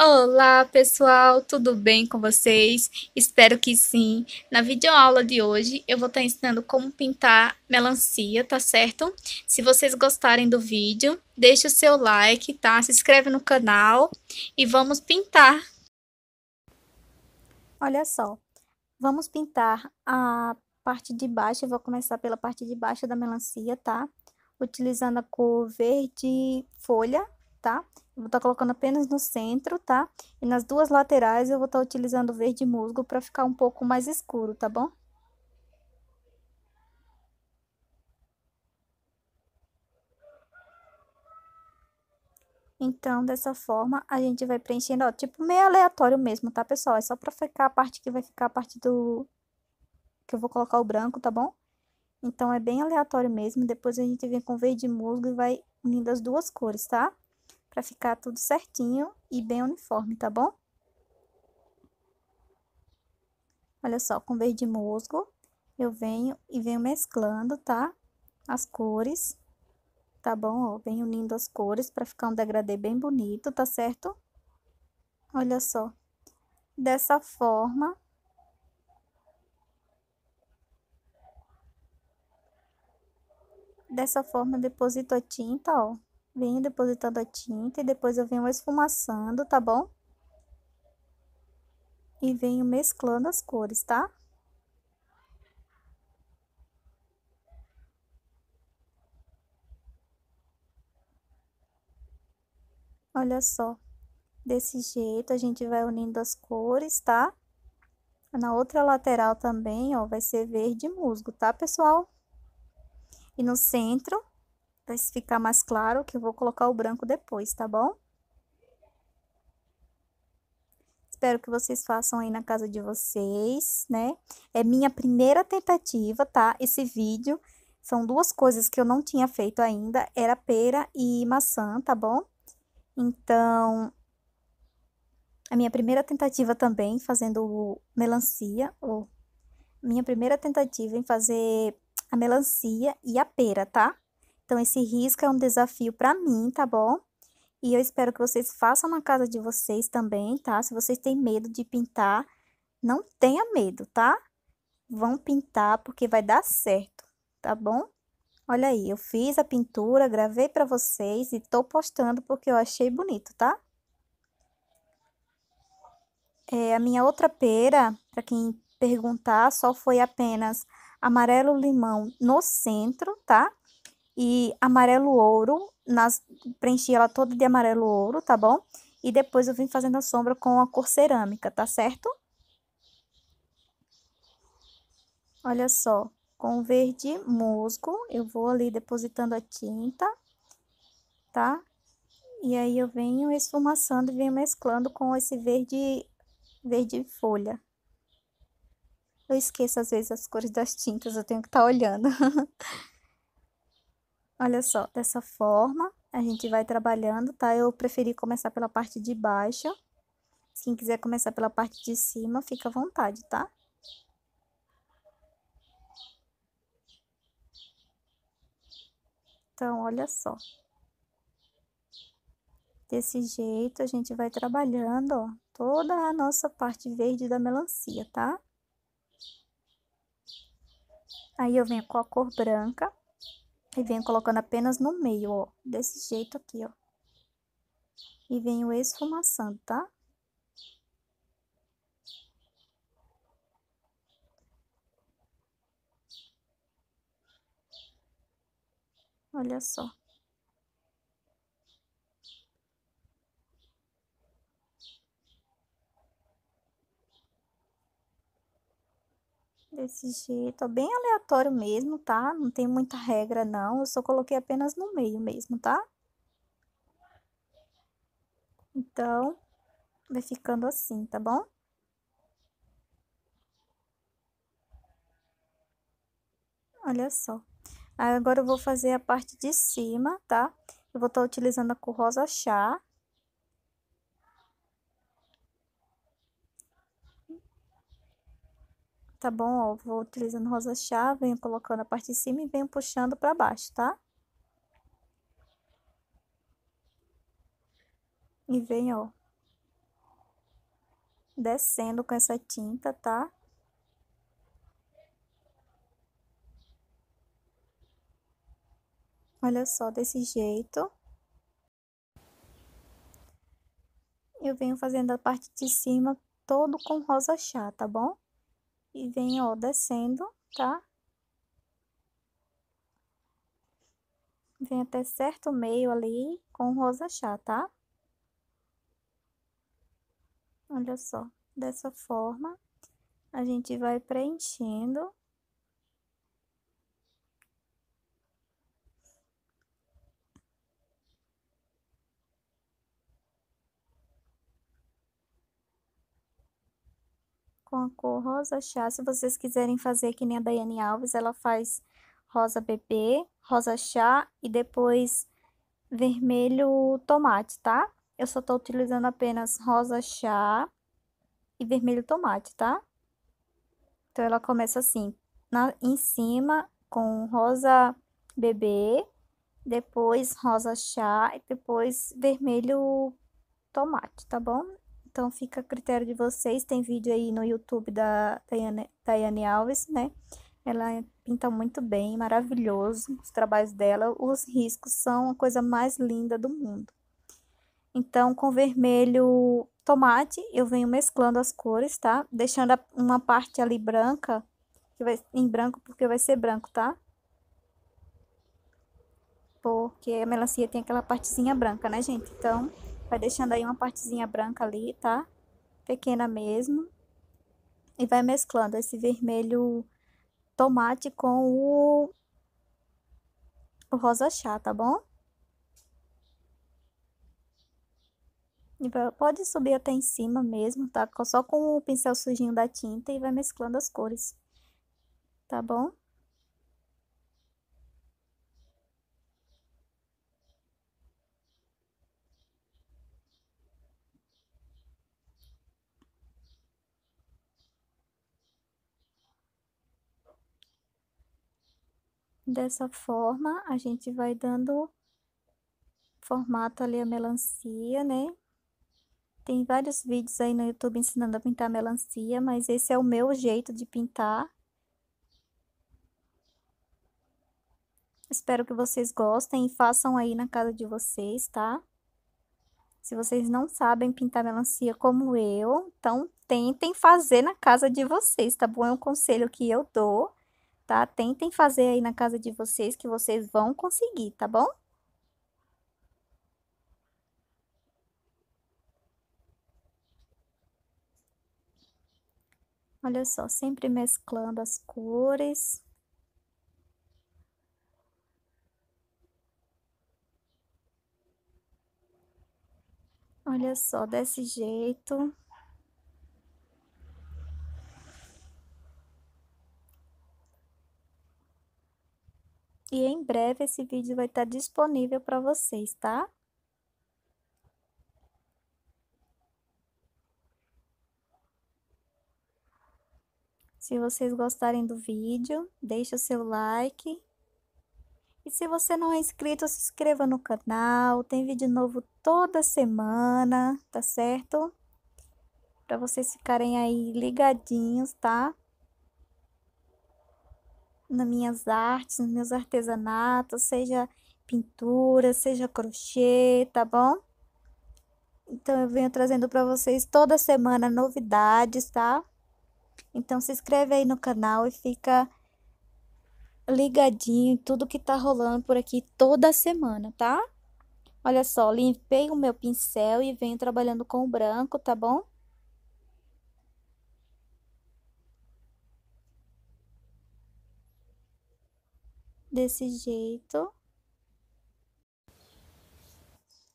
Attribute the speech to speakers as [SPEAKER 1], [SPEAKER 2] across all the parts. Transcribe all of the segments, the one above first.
[SPEAKER 1] Olá, pessoal, tudo bem com vocês? Espero que sim. Na videoaula de hoje eu vou estar ensinando como pintar melancia, tá certo? Se vocês gostarem do vídeo, deixa o seu like, tá? Se inscreve no canal e vamos pintar. Olha só, vamos pintar a parte de baixo, eu vou começar pela parte de baixo da melancia, tá? Utilizando a cor verde folha, tá? Vou estar tá colocando apenas no centro, tá? E nas duas laterais eu vou estar tá utilizando verde musgo para ficar um pouco mais escuro, tá bom? Então, dessa forma, a gente vai preenchendo, ó, tipo meio aleatório mesmo, tá, pessoal? É só pra ficar a parte que vai ficar a parte do... que eu vou colocar o branco, tá bom? Então, é bem aleatório mesmo, depois a gente vem com verde musgo e vai unindo as duas cores, tá? para ficar tudo certinho e bem uniforme, tá bom? Olha só, com verde musgo, eu venho e venho mesclando, tá? As cores, tá bom? Ó, venho unindo as cores para ficar um degradê bem bonito, tá certo? Olha só. Dessa forma, Dessa forma, eu deposito a tinta, ó, Venho depositando a tinta e depois eu venho esfumaçando, tá bom? E venho mesclando as cores, tá? Olha só, desse jeito a gente vai unindo as cores, tá? Na outra lateral também, ó, vai ser verde musgo, tá, pessoal? E no centro Vai ficar mais claro, que eu vou colocar o branco depois, tá bom? Espero que vocês façam aí na casa de vocês, né? É minha primeira tentativa, tá? Esse vídeo são duas coisas que eu não tinha feito ainda, era pera e maçã, tá bom? Então, a minha primeira tentativa também fazendo melancia, ou minha primeira tentativa em fazer a melancia e a pera, tá? Então, esse risco é um desafio para mim, tá bom? E eu espero que vocês façam na casa de vocês também, tá? Se vocês têm medo de pintar, não tenha medo, tá? Vão pintar porque vai dar certo, tá bom? Olha aí, eu fiz a pintura, gravei para vocês e tô postando porque eu achei bonito, tá? É, a minha outra pera, para quem perguntar, só foi apenas amarelo limão no centro, tá? e amarelo ouro, nas, preenchi ela toda de amarelo ouro, tá bom? E depois eu vim fazendo a sombra com a cor cerâmica, tá certo? Olha só, com verde musgo, eu vou ali depositando a tinta, tá? E aí eu venho esfumaçando e venho mesclando com esse verde, verde folha. Eu esqueço às vezes as cores das tintas, eu tenho que estar tá olhando. Olha só, dessa forma, a gente vai trabalhando, tá? Eu preferi começar pela parte de baixo. quem quiser começar pela parte de cima, fica à vontade, tá? Então, olha só. Desse jeito, a gente vai trabalhando, ó, toda a nossa parte verde da melancia, tá? Aí, eu venho com a cor branca e venho colocando apenas no meio, ó. Desse jeito aqui, ó. E venho esfumaçando, tá? Olha só. desse jeito, ó, é bem aleatório mesmo, tá? Não tem muita regra, não. Eu só coloquei apenas no meio mesmo, tá? Então, vai ficando assim, tá bom? Olha só. Aí, agora eu vou fazer a parte de cima, tá? Eu vou estar tá utilizando a cor rosa chá. tá bom? Ó, vou utilizando rosa chá, venho colocando a parte de cima e venho puxando para baixo, tá? E venho ó, descendo com essa tinta, tá? Olha só, desse jeito. Eu venho fazendo a parte de cima todo com rosa chá, tá bom? e vem, ó, descendo, tá? Vem até certo meio ali com rosa chá, tá? Olha só, dessa forma, a gente vai preenchendo com a cor rosa chá. Se vocês quiserem fazer que nem a Daiane Alves, ela faz rosa bebê, rosa chá e depois vermelho tomate, tá? Eu só tô utilizando apenas rosa chá e vermelho tomate, tá? Então, ela começa assim, na, em cima com rosa bebê, depois rosa chá e depois vermelho tomate, tá bom? Então fica a critério de vocês. Tem vídeo aí no YouTube da Tayane, Alves, né? Ela pinta muito bem, maravilhoso os trabalhos dela. Os riscos são a coisa mais linda do mundo. Então, com vermelho tomate, eu venho mesclando as cores, tá? Deixando uma parte ali branca, que vai em branco porque vai ser branco, tá? Porque a melancia tem aquela partezinha branca, né, gente? Então, Vai deixando aí uma partezinha branca ali, tá? Pequena mesmo. E vai mesclando esse vermelho tomate com o, o rosa chá, tá bom? E vai, pode subir até em cima mesmo, tá? Só com o pincel sujinho da tinta e vai mesclando as cores, tá bom? Dessa forma, a gente vai dando formato ali a melancia, né? Tem vários vídeos aí no YouTube ensinando a pintar melancia, mas esse é o meu jeito de pintar. Espero que vocês gostem e façam aí na casa de vocês, tá? Se vocês não sabem pintar melancia como eu, então tentem fazer na casa de vocês, tá bom? É um conselho que eu dou tá? Tentem fazer aí na casa de vocês que vocês vão conseguir, tá bom? Olha só, sempre mesclando as cores. Olha só, desse jeito. E em breve esse vídeo vai estar disponível para vocês, tá? Se vocês gostarem do vídeo, deixe o seu like. E se você não é inscrito, se inscreva no canal. Tem vídeo novo toda semana, tá certo? Para vocês ficarem aí ligadinhos, tá? nas minhas artes, nos meus artesanatos, seja pintura, seja crochê, tá bom? Então eu venho trazendo para vocês toda semana novidades, tá? Então se inscreve aí no canal e fica ligadinho em tudo que tá rolando por aqui toda semana, tá? Olha só, limpei o meu pincel e venho trabalhando com o branco, tá bom? desse jeito.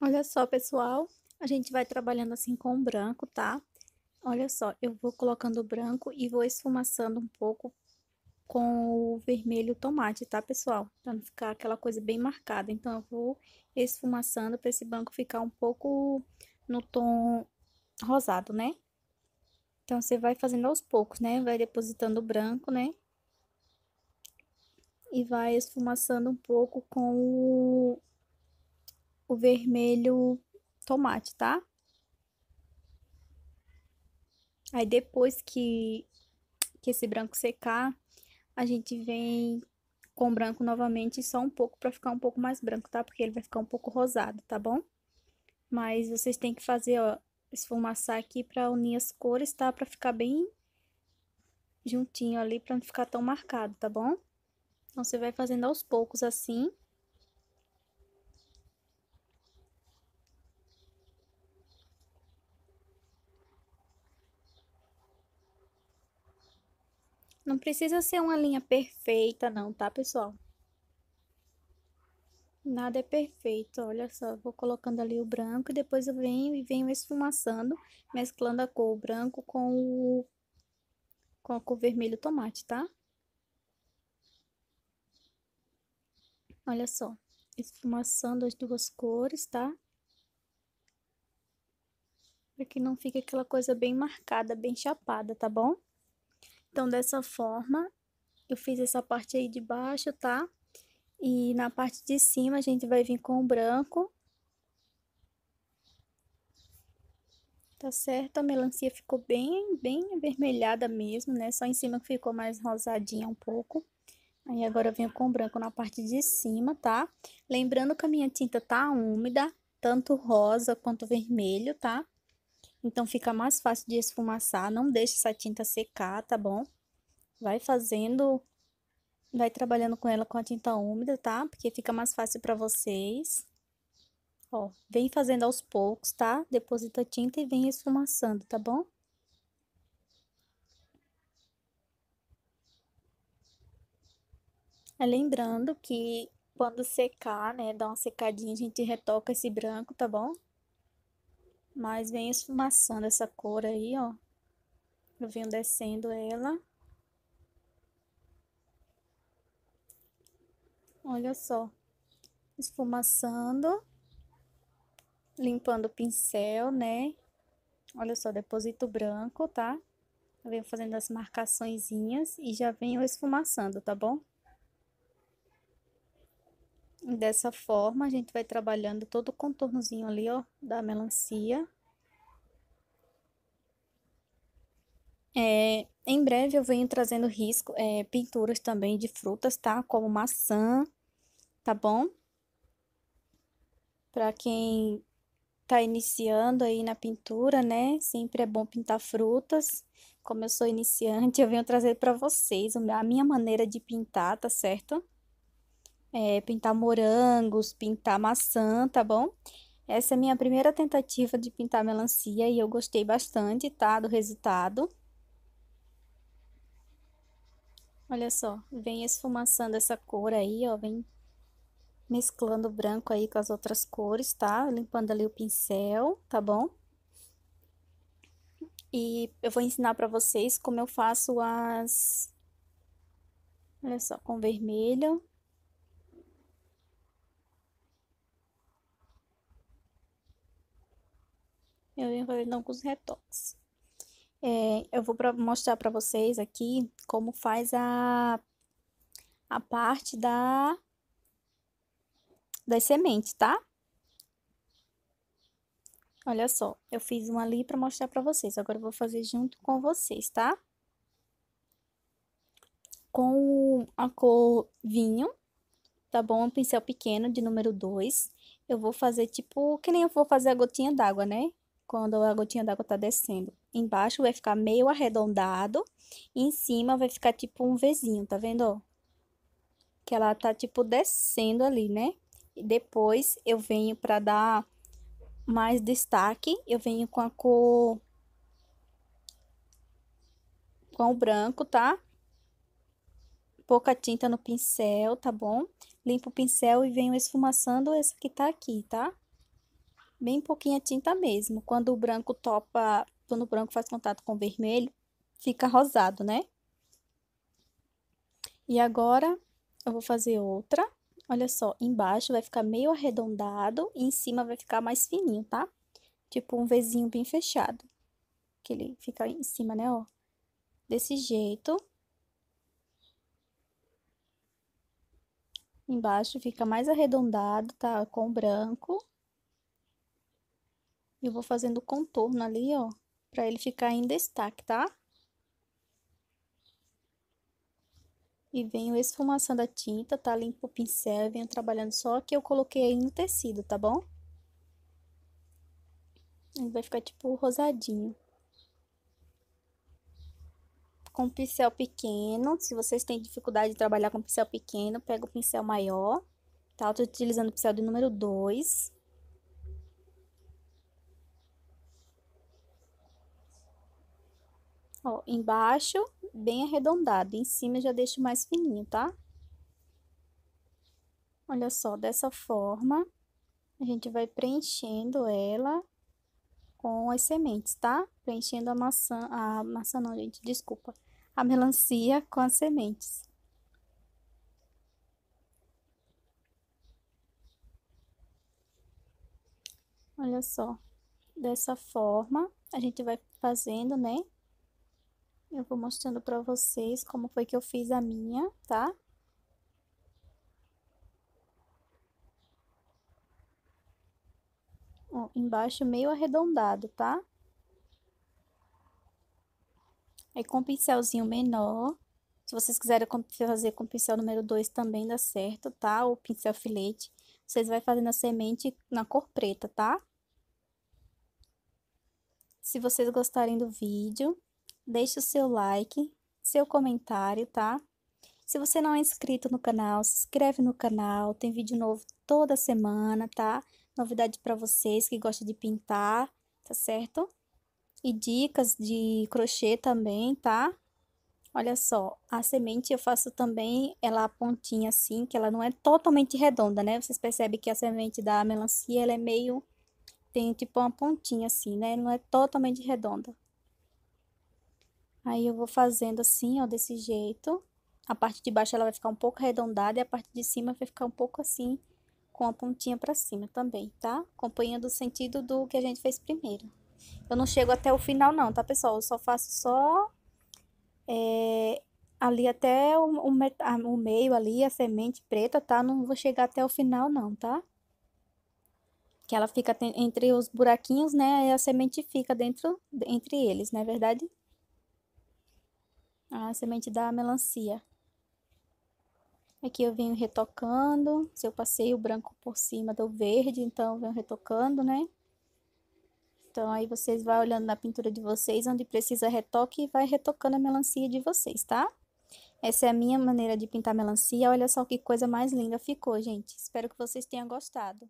[SPEAKER 1] Olha só, pessoal, a gente vai trabalhando assim com o branco, tá? Olha só, eu vou colocando o branco e vou esfumaçando um pouco com o vermelho tomate, tá, pessoal? Pra não ficar aquela coisa bem marcada. Então, eu vou esfumaçando pra esse branco ficar um pouco no tom rosado, né? Então, você vai fazendo aos poucos, né? Vai depositando o branco, né? e vai esfumaçando um pouco com o, o vermelho tomate, tá? Aí depois que, que esse branco secar, a gente vem com branco novamente só um pouco para ficar um pouco mais branco, tá? Porque ele vai ficar um pouco rosado, tá bom? Mas vocês têm que fazer, ó, esfumaçar aqui para unir as cores, tá? Para ficar bem juntinho ali, para não ficar tão marcado, tá bom? Então, você vai fazendo aos poucos assim. Não precisa ser uma linha perfeita não, tá, pessoal? Nada é perfeito, olha só, vou colocando ali o branco e depois eu venho e venho esfumaçando, mesclando a cor branco com o, com a cor vermelho tomate, tá? Olha só, esfumaçando as duas cores, tá? Para que não fique aquela coisa bem marcada, bem chapada, tá bom? Então, dessa forma, eu fiz essa parte aí de baixo, tá? E na parte de cima, a gente vai vir com o branco. Tá certo? A melancia ficou bem, bem avermelhada mesmo, né? Só em cima que ficou mais rosadinha um pouco. Aí agora eu venho com branco na parte de cima, tá? Lembrando que a minha tinta tá úmida, tanto rosa quanto vermelho, tá? Então, fica mais fácil de esfumaçar, não deixe essa tinta secar, tá bom? Vai fazendo, vai trabalhando com ela com a tinta úmida, tá? Porque fica mais fácil pra vocês. Ó, vem fazendo aos poucos, tá? Deposita a tinta e vem esfumaçando, tá bom? É, lembrando que quando secar, né, dá uma secadinha, a gente retoca esse branco, tá bom? Mas vem esfumaçando essa cor aí, ó. Eu venho descendo ela. Olha só. Esfumaçando. Limpando o pincel, né? Olha só, deposito branco, tá? Eu venho fazendo as marcaçõezinhas e já venho esfumaçando, tá bom? Dessa forma, a gente vai trabalhando todo o contornozinho ali, ó, da melancia. É, em breve eu venho trazendo risco, é, pinturas também de frutas, tá? Como maçã, tá bom? Para quem tá iniciando aí na pintura, né? Sempre é bom pintar frutas. Como eu sou iniciante, eu venho trazer para vocês a minha maneira de pintar, tá certo? é, pintar morangos, pintar maçã, tá bom? Essa é a minha primeira tentativa de pintar melancia e eu gostei bastante, tá? Do resultado. Olha só, vem esfumaçando essa cor aí, ó, vem mesclando o branco aí com as outras cores, tá? Limpando ali o pincel, tá bom? E eu vou ensinar pra vocês como eu faço as... Olha só, com vermelho, Eu vim fazer então com os retoques. É, eu vou pra, mostrar para vocês aqui como faz a, a parte da, das sementes, tá? Olha só, eu fiz uma ali para mostrar para vocês. Agora eu vou fazer junto com vocês, tá? Com a cor vinho, tá bom? Um pincel pequeno de número 2. Eu vou fazer tipo, que nem eu vou fazer a gotinha d'água, né? quando a gotinha d'água tá descendo. Embaixo vai ficar meio arredondado e em cima vai ficar tipo um Vzinho, tá vendo? Que ela tá tipo descendo ali, né? E depois eu venho pra dar mais destaque, eu venho com a cor... Com o branco, tá? Pouca tinta no pincel, tá bom? Limpo o pincel e venho esfumaçando essa que tá aqui, tá? bem pouquinha tinta mesmo. Quando o branco topa, quando o branco faz contato com o vermelho, fica rosado, né? E agora, eu vou fazer outra. Olha só, embaixo vai ficar meio arredondado e em cima vai ficar mais fininho, tá? Tipo um Vzinho bem fechado. Que ele fica em cima, né, ó. Desse jeito. Embaixo fica mais arredondado, tá? Com branco. Eu vou fazendo o contorno ali, ó, pra ele ficar em destaque, tá? E venho esfumaçando a tinta, tá? Limpo o pincel, venho trabalhando só que eu coloquei aí no tecido, tá bom? Ele vai ficar tipo rosadinho. Com pincel pequeno, se vocês têm dificuldade de trabalhar com pincel pequeno, pega o pincel maior, tá? Eu tô utilizando o pincel de número 2. Ó, embaixo, bem arredondado. Em cima, já deixo mais fininho, tá? Olha só, dessa forma, a gente vai preenchendo ela com as sementes, tá? Preenchendo a maçã, a maçã não, gente, desculpa. A melancia com as sementes. Olha só, dessa forma, a gente vai fazendo, né? Eu vou mostrando pra vocês como foi que eu fiz a minha, tá? Ó, embaixo meio arredondado, tá? Aí, com um pincelzinho menor, se vocês quiserem fazer com o pincel número 2 também dá certo, tá? O pincel filete, vocês vai fazendo a semente na cor preta, tá? Se vocês gostarem do vídeo, deixe o seu like, seu comentário, tá? Se você não é inscrito no canal, se inscreve no canal, tem vídeo novo toda semana, tá? Novidade para vocês que gostam de pintar, tá certo? E dicas de crochê também, tá? Olha só, a semente eu faço também ela a pontinha assim, que ela não é totalmente redonda, né? Vocês percebem que a semente da melancia, ela é meio... Tem tipo uma pontinha assim, né? Não é totalmente redonda. Aí eu vou fazendo assim, ó, desse jeito. A parte de baixo ela vai ficar um pouco arredondada e a parte de cima vai ficar um pouco assim, com a pontinha pra cima também, tá? Acompanhando o sentido do que a gente fez primeiro. Eu não chego até o final não, tá, pessoal? Eu só faço só é, ali até o, o, o meio ali, a semente preta, tá? Não vou chegar até o final não, tá? Que ela fica entre os buraquinhos, né? E a semente fica dentro, entre eles, não é verdade? a semente da melancia. Aqui eu venho retocando, se eu passei o branco por cima do verde, então eu venho retocando, né? Então, aí vocês vão olhando na pintura de vocês, onde precisa retoque, e vai retocando a melancia de vocês, tá? Essa é a minha maneira de pintar melancia, olha só que coisa mais linda ficou, gente. Espero que vocês tenham gostado.